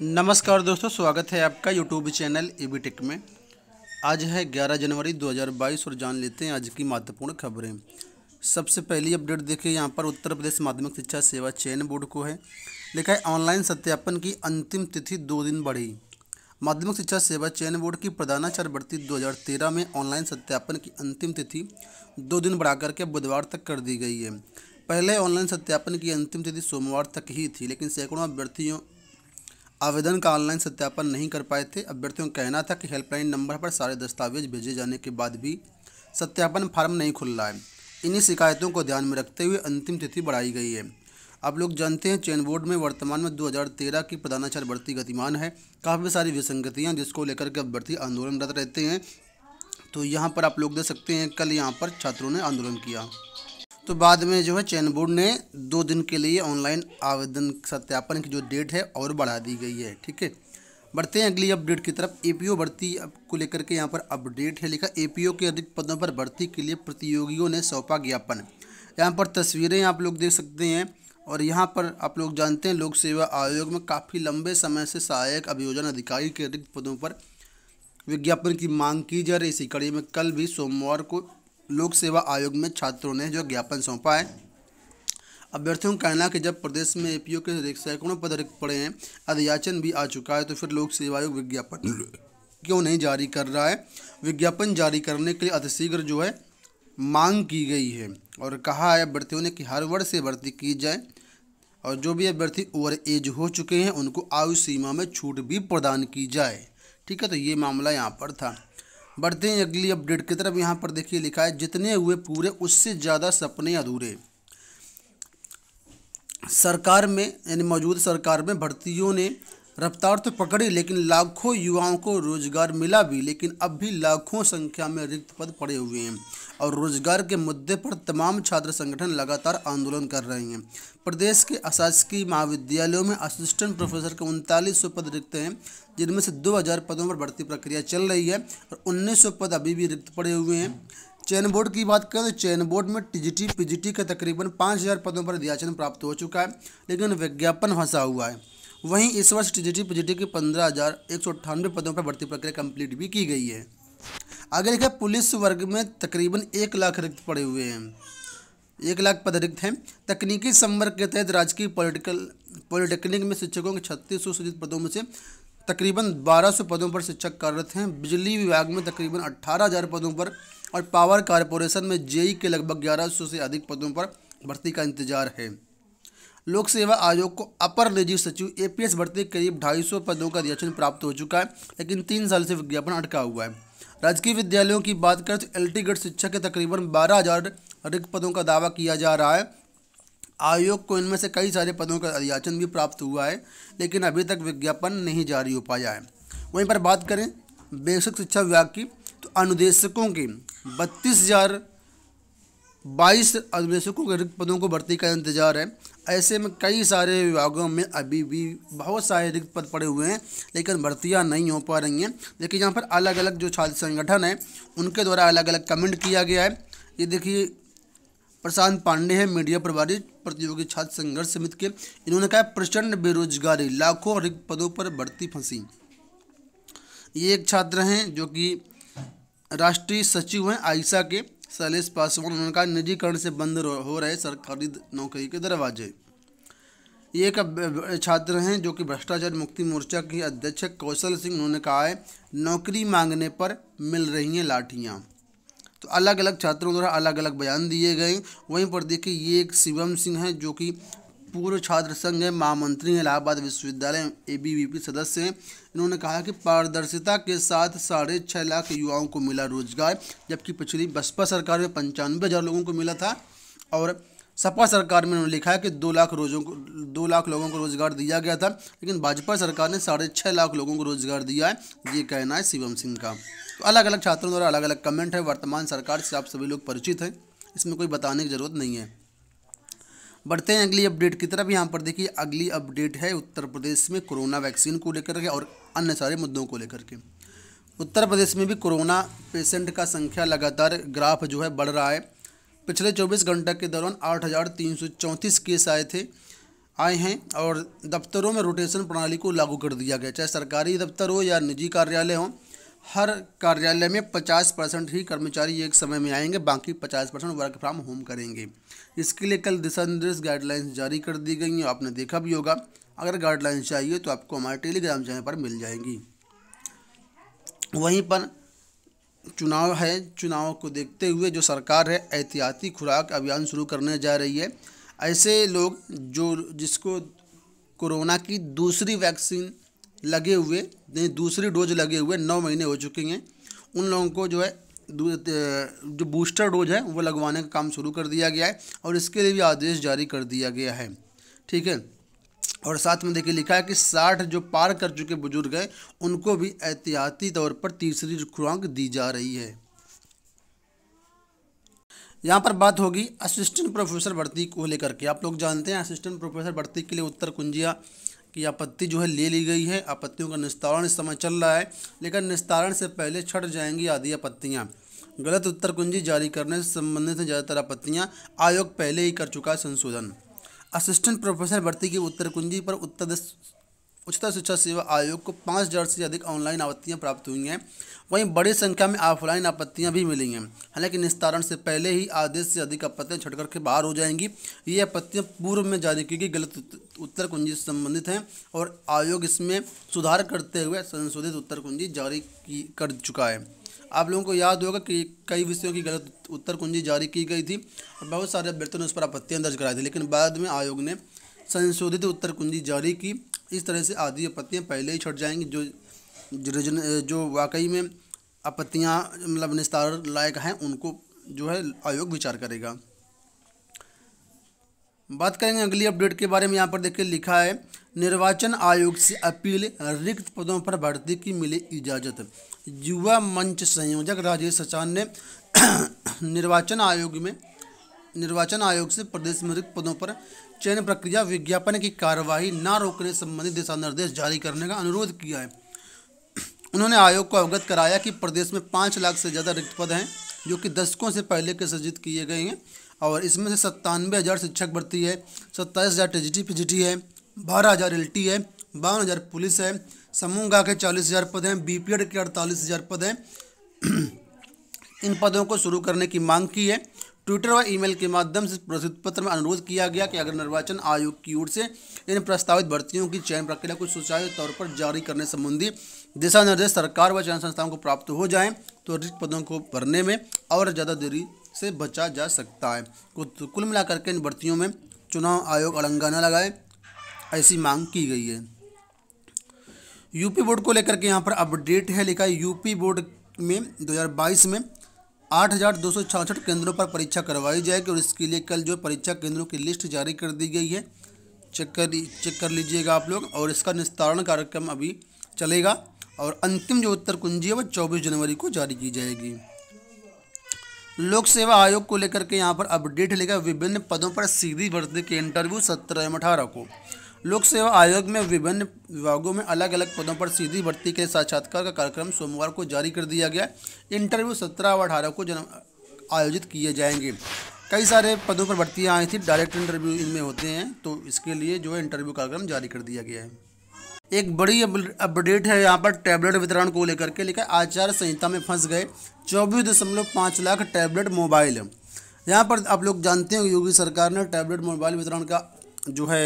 नमस्कार दोस्तों स्वागत है आपका YouTube channel B e tech में आज है 11 जनवरी 2022 और जान लेते हैं आज की महत्वपूर्ण खबरें सबसे पहली अपडेट देखिए यहाँ पर उत्तर प्रदेश माध्यमिक शिक्षा सेवा चयन बोर्ड को है लिखा है ऑनलाइन सत्यापन की अंतिम तिथि दो दिन बढ़ी माध्यमिक शिक्षा सेवा चयन बोर्ड की प्रधानाचार्य भर्ती 2013 में ऑनलाइन सत्यापन की अंतिम तिथि दो दिन बढ़ाकर के बुधवार तक कर दी गई है पहले ऑनलाइन सत्यापन की अंतिम तिथि सोमवार तक ही थी लेकिन सैकड़ों अभ्यर्थियों आवेदन का ऑनलाइन सत्यापन नहीं कर पाए थे अभ्यर्थियों का कहना था कि हेल्पलाइन नंबर पर सारे दस्तावेज भेजे जाने के बाद भी सत्यापन फार्म नहीं खुल रहा है इन्हीं शिकायतों को ध्यान में रखते हुए अंतिम तिथि बढ़ाई गई है आप लोग जानते हैं चयन बोर्ड में वर्तमान में 2013 की प्रधानाचार्य भर्ती गतिमान है काफ़ी सारी विसंगतियाँ जिसको लेकर के अभ्यर्थी आंदोलनरत रहते हैं तो यहाँ पर आप लोग देख सकते हैं कल यहाँ पर छात्रों ने आंदोलन किया तो बाद में जो है चयन बोर्ड ने दो दिन के लिए ऑनलाइन आवेदन सत्यापन की जो डेट है और बढ़ा दी गई है ठीक है बढ़ते हैं अगली अपडेट की तरफ एपीओ भर्ती को लेकर के यहाँ पर अपडेट है लिखा एपीओ के अधिक पदों पर भर्ती के लिए प्रतियोगियों ने सौंपा ज्ञापन यहाँ पर तस्वीरें आप लोग देख सकते हैं और यहाँ पर आप लोग जानते हैं लोक सेवा आयोग में काफ़ी लंबे समय से सहायक अभियोजन अधिकारी के रिक्त पदों पर विज्ञापन की मांग की जा रही इसी कड़ी में कल भी सोमवार को लोक सेवा आयोग में छात्रों ने जो ज्ञापन सौंपा है अभ्यर्थियों का कहना कि जब प्रदेश में ए के सैकड़ों पद रिक्त पड़े हैं अधियाचन भी आ चुका है तो फिर लोक सेवा आयोग विज्ञापन क्यों नहीं जारी कर रहा है विज्ञापन जारी करने के लिए अतिशीघ्र जो है मांग की गई है और कहा है अभ्यर्थियों ने कि हर वर्ष से भर्ती की जाए और जो भी अभ्यर्थी ओवर एज हो चुके हैं उनको आयु सीमा में छूट भी प्रदान की जाए ठीक है तो ये मामला यहाँ पर था बढ़ते हैं अगली अपडेट की तरफ यहाँ पर देखिए लिखा है जितने हुए पूरे उससे ज़्यादा सपने अधूरे सरकार में यानी मौजूदा सरकार में भर्तियों ने रफ्तार तो पकड़ी लेकिन लाखों युवाओं को रोजगार मिला भी लेकिन अब भी लाखों संख्या में रिक्त पद पड़े हुए हैं और रोजगार के मुद्दे पर तमाम छात्र संगठन लगातार आंदोलन कर रहे हैं प्रदेश के अशासकीय महाविद्यालयों में असिस्टेंट प्रोफेसर के उनतालीस पद रिक्त हैं जिनमें से 2000 पदों पर भर्ती प्रक्रिया चल रही है और सौ पद अभी भी रिक्त पड़े हुए हैं चयन बोर्ड की बात करें तो चयन बोर्ड में टीजीटी पीजीटी के तकरीबन 5000 पदों पर अध्याचन प्राप्त हो चुका है लेकिन विज्ञापन फंसा हुआ है वहीं इस वर्ष टीजीटी पीजीटी के पंद्रह हज़ार एक सौ अट्ठानवे पदों पर भर्ती प्रक्रिया कंप्लीट भी की गई है आगे लिखा पुलिस वर्ग में तकरीबन एक लाख रिक्त पड़े हुए हैं एक लाख पद रिक्त हैं तकनीकी संवर्ग के तहत राजकीय पॉलिटिकल पॉलिटेक्निक में शिक्षकों के छत्तीस सौ सूचित पदों में से तकरीबन 1200 पदों पर शिक्षक कार्यरत हैं बिजली विभाग में तकरीबन 18000 पदों पर और पावर कारपोरेशन में जेई के लगभग 1100 से अधिक पदों पर भर्ती का इंतजार है लोक सेवा आयोग को अपर निजी सचिव एपीएस भर्ती करीब ढाई सौ पदों का रिएक्शन प्राप्त हो चुका है लेकिन तीन साल से विज्ञापन अटका हुआ है राजकीय विद्यालयों की बात करें तो एल ग्रेड शिक्षा के तकरीबन बारह हज़ार रिक्त पदों का दावा किया जा रहा है आयोग को इनमें से कई सारे पदों का अधियाचन भी प्राप्त हुआ है लेकिन अभी तक विज्ञापन नहीं जारी हो पाया है वहीं पर बात करें बेसिक शिक्षा विभाग की तो अनुदेशकों के बत्तीस हज़ार बाईस अधिवेशकों के रिक्त पदों को भर्ती का इंतजार है ऐसे में कई सारे विभागों में अभी भी बहुत सारे रिक्त पद पड़े हुए हैं लेकिन भर्तियां नहीं हो पा रही हैं देखिए यहाँ पर अलग अलग जो छात्र संगठन हैं उनके द्वारा अलग अलग कमेंट किया गया है ये देखिए प्रशांत पांडे हैं मीडिया प्रभारी प्रतियोगी छात्र संघर्ष समिति के इन्होंने कहा प्रचंड बेरोजगारी लाखों रिक्त पदों पर भर्ती फंसी ये एक छात्र हैं जो कि राष्ट्रीय सचिव हैं आयिशा के शैलेश पासवान उन्होंने कहा निजीकरण से बंद हो रहे सरकारी नौकरी के दरवाजे ये एक छात्र हैं जो कि भ्रष्टाचार मुक्ति मोर्चा के अध्यक्ष कौशल सिंह उन्होंने कहा है नौकरी मांगने पर मिल रही हैं लाठियाँ तो अलग अलग छात्रों द्वारा अलग अलग बयान दिए गए वहीं पर देखिए ये एक शिवम सिंह हैं जो कि पूर्व छात्र संघ के महामंत्री हैं इलाहाबाद विश्वविद्यालय एबीवीपी सदस्य हैं इन्होंने कहा कि पारदर्शिता के साथ साढ़े छः लाख युवाओं को मिला रोजगार जबकि पिछली बसपा सरकार में पंचानवे हज़ार लोगों को मिला था और सपा सरकार में उन्होंने लिखा है कि दो लाख रोजों को दो लाख लोगों को रोजगार दिया गया था लेकिन भाजपा सरकार ने साढ़े छः लाख लोगों को रोजगार दिया है ये कहना है शिवम सिंह का तो अलग अलग छात्रों द्वारा अलग अलग कमेंट है वर्तमान सरकार से आप सभी लोग परिचित हैं इसमें कोई बताने की ज़रूरत नहीं है बढ़ते हैं अगली अपडेट की तरफ यहाँ पर देखिए अगली अपडेट है उत्तर प्रदेश में कोरोना वैक्सीन को लेकर के और अन्य सारे मुद्दों को लेकर के उत्तर प्रदेश में भी कोरोना पेशेंट का संख्या लगातार ग्राफ जो है बढ़ रहा है पिछले 24 घंटे के दौरान आठ केस आए थे आए हैं और दफ्तरों में रोटेशन प्रणाली को लागू कर दिया गया चाहे सरकारी दफ्तर हो या निजी कार्यालय हों हर कार्यालय में 50 परसेंट ही कर्मचारी एक समय में आएंगे बाकी 50 परसेंट वर्क फ्रॉम होम करेंगे इसके लिए कल दिशा निर्देश गाइडलाइंस जारी कर दी गई हैं आपने देखा भी होगा अगर गाइडलाइंस चाहिए तो आपको हमारे टेलीग्राम चैनल पर मिल जाएंगी वहीं पर चुनाव है चुनाव को देखते हुए जो सरकार है एहतियाती खुराक अभियान शुरू करने जा रही है ऐसे लोग जो जिसको कोरोना की दूसरी वैक्सीन लगे हुए यानी दूसरी डोज लगे हुए नौ महीने हो चुके हैं उन लोगों को जो है जो बूस्टर डोज है वो लगवाने का काम शुरू कर दिया गया है और इसके लिए भी आदेश जारी कर दिया गया है ठीक है और साथ में देखिए लिखा है कि साठ जो पार कर चुके बुजुर्ग हैं उनको भी एहतियाती तौर पर तीसरी खुराक दी जा रही है यहाँ पर बात होगी असिस्टेंट प्रोफेसर भर्ती को लेकर के आप लोग जानते हैं असिस्टेंट प्रोफेसर भर्ती के लिए उत्तर कुंजिया कि आपत्ति जो है ले ली गई है आपत्तियों का निस्तारण इस समय चल रहा है लेकिन निस्तारण से पहले छट जाएंगी आदि आपत्तियाँ गलत उत्तर कुंजी जारी करने से संबंधित ज़्यादातर आपत्तियाँ आयोग पहले ही कर चुका है संशोधन असिस्टेंट प्रोफेसर भर्ती की उत्तर कुंजी पर उत्तर उच्चतर शिक्षा सेवा आयोग को पाँच हज़ार से अधिक ऑनलाइन आपत्तियाँ प्राप्त हुई हैं वहीं बड़ी संख्या में ऑफलाइन आपत्तियाँ भी मिली हैं हालांकि निस्तारण से पहले ही आदेश से अधिक आपत्तियाँ छटकर के बाहर हो जाएंगी ये आपत्तियाँ पूर्व में जारी की गई गलत उत्तर कुंजी से संबंधित हैं और आयोग इसमें सुधार करते हुए संशोधित उत्तर कुंजी जारी की कर चुका है आप लोगों को याद होगा कि कई विषयों की गलत उत्तर कुंजी जारी की गई थी और बहुत सारे अभ्यर्थियों ने उस पर आपत्तियाँ दर्ज कराई थी लेकिन बाद में आयोग ने संशोधित उत्तर कुंजी जारी की इस तरह से आधी आपत्तियाँ पहले ही छट जाएंगी जो रिजन जो वाकई में आपत्तियाँ मतलब निस्तार लायक हैं उनको जो है आयोग विचार करेगा बात करेंगे अगली अपडेट के बारे में यहाँ पर देखिए लिखा है निर्वाचन आयोग से अपील रिक्त पदों पर भर्ती की मिले इजाज़त युवा मंच संयोजक राजेश सचान ने निर्वाचन आयोग में निर्वाचन आयोग से प्रदेश में रिक्त पदों पर चयन प्रक्रिया विज्ञापन की कार्रवाई न रोकने संबंधी दिशा निर्देश जारी करने का अनुरोध किया है उन्होंने आयोग को अवगत कराया कि प्रदेश में पाँच लाख से ज़्यादा रिक्त पद हैं जो कि दशकों से पहले के सृजित किए गए हैं और इसमें से सत्तानवे हज़ार शिक्षक भर्ती है सत्ताईस हज़ार टी पीजीटी है बारह हज़ार एल है बावन हज़ार पुलिस है समूह गा के चालीस हज़ार पद हैं बी के अड़तालीस हज़ार पद हैं इन पदों को शुरू करने की मांग की है ट्विटर व ईमेल के माध्यम से प्रसिद्ध पत्र में अनुरोध किया गया कि अगर निर्वाचन आयोग की ओर से इन प्रस्तावित भर्तियों की चयन प्रक्रिया को सुचारू तौर पर जारी करने संबंधी दिशा निर्देश सरकार व चयन संस्थाओं को प्राप्त हो जाएं तो रिक्त पदों को भरने में और ज़्यादा देरी से बचा जा सकता है तो कुल मिलाकर के इन भर्तियों में चुनाव आयोग अड़ंगा न लगाए ऐसी मांग की गई है यूपी बोर्ड को लेकर के यहाँ पर अपडेट है लिखा है यूपी बोर्ड में दो में आठ हज़ार दो सौ केंद्रों पर परीक्षा करवाई जाएगी और इसके लिए कल जो परीक्षा केंद्रों की लिस्ट जारी कर दी गई है चेक कर चेक कर लीजिएगा आप लोग और इसका निस्तारण कार्यक्रम अभी चलेगा और अंतिम जो उत्तर कुंजी है वह चौबीस जनवरी को जारी की जाएगी लोक सेवा आयोग को लेकर के यहाँ पर अपडेट लेगा विभिन्न पदों पर सीधी भर्ती के इंटरव्यू सत्रह एवं अठारह को लोक सेवा आयोग में विभिन्न विभागों में अलग अलग पदों पर सीधी भर्ती के साक्षात्कार का कार्यक्रम सोमवार को जारी कर दिया गया इंटरव्यू सत्रह व अठारह को जन्म आयोजित किए जाएंगे कई सारे पदों पर भर्तियाँ आई थी डायरेक्ट इंटरव्यू इनमें होते हैं तो इसके लिए जो है इंटरव्यू कार्यक्रम जारी कर दिया गया है एक बड़ी अपडेट है यहाँ पर टैबलेट वितरण को लेकर के लिखा आचार संहिता में फंस गए चौबीस दशमलव पाँच लाख टैबलेट मोबाइल यहाँ पर आप लोग जानते हो योगी सरकार ने टैबलेट मोबाइल वितरण का जो है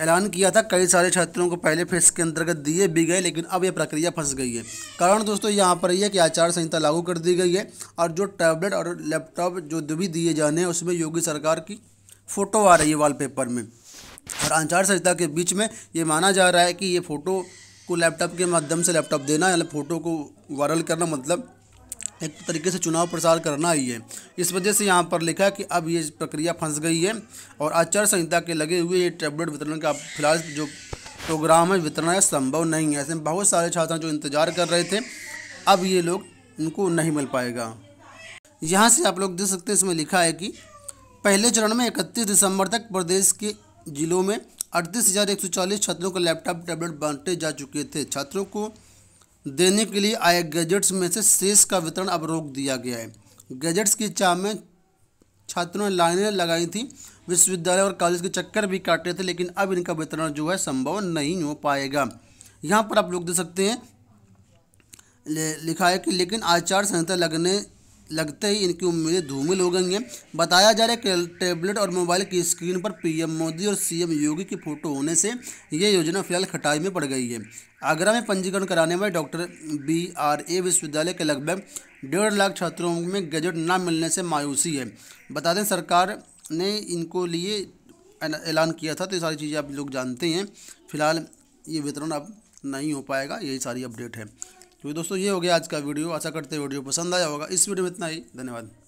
ऐलान किया था कई सारे छात्रों को पहले फिर इसके अंतर्गत दिए भी गए लेकिन अब यह प्रक्रिया फंस गई है कारण दोस्तों यहाँ पर यह है कि आचार संहिता लागू कर दी गई है और जो टैबलेट और लैपटॉप जो भी दिए जाने हैं उसमें योगी सरकार की फ़ोटो आ रही है वॉलपेपर में और आचार संहिता के बीच में ये माना जा रहा है कि ये फ़ोटो को लैपटॉप के माध्यम से लैपटॉप देना या फ़ोटो को वायरल करना मतलब एक तरीके से चुनाव प्रचार करना ही है इस वजह से यहाँ पर लिखा है कि अब ये प्रक्रिया फंस गई है और आचार संहिता के लगे हुए ये टैबलेट वितरण का फिलहाल जो प्रोग्राम है वितरण है संभव नहीं है ऐसे में बहुत सारे छात्र जो इंतजार कर रहे थे अब ये लोग उनको नहीं मिल पाएगा यहाँ से आप लोग देख सकते हैं इसमें लिखा है कि पहले चरण में इकतीस दिसंबर तक प्रदेश के जिलों में अड़तीस हज़ार एक सौ चालीस छात्रों को लैपटॉप टैबलेट बांटे जा चुके थे छात्रों को देने के लिए आए गैजेट्स में से शेष का वितरण अब रोक दिया गया है गैजेट्स की चाह में छात्रों ने लाइनें लगाई थी विश्वविद्यालय और कॉलेज के चक्कर भी काटे थे लेकिन अब इनका वितरण जो है संभव नहीं हो पाएगा यहाँ पर आप लोग देख सकते हैं ले, लिखा है कि लेकिन आचार संहिता लगने लगते ही इनकी उम्मीदें धूमिल हो गई हैं बताया जा रहा है कि टेबलेट और मोबाइल की स्क्रीन पर पीएम मोदी और सीएम योगी की फोटो होने से ये योजना फिलहाल खटाई में पड़ गई है आगरा में पंजीकरण कराने वाले डॉक्टर बी आर ए विश्वविद्यालय के लगभग डेढ़ लाख छात्रों में गजट ना मिलने से मायूसी है बता दें सरकार ने इनको लिए ऐलान किया था तो ये सारी चीज़ें आप लोग जानते हैं फिलहाल ये वितरण अब नहीं हो पाएगा यही सारी अपडेट है तो दोस्तों ये हो गया आज का वीडियो आशा करते वीडियो पसंद आया होगा इस वीडियो में इतना ही धन्यवाद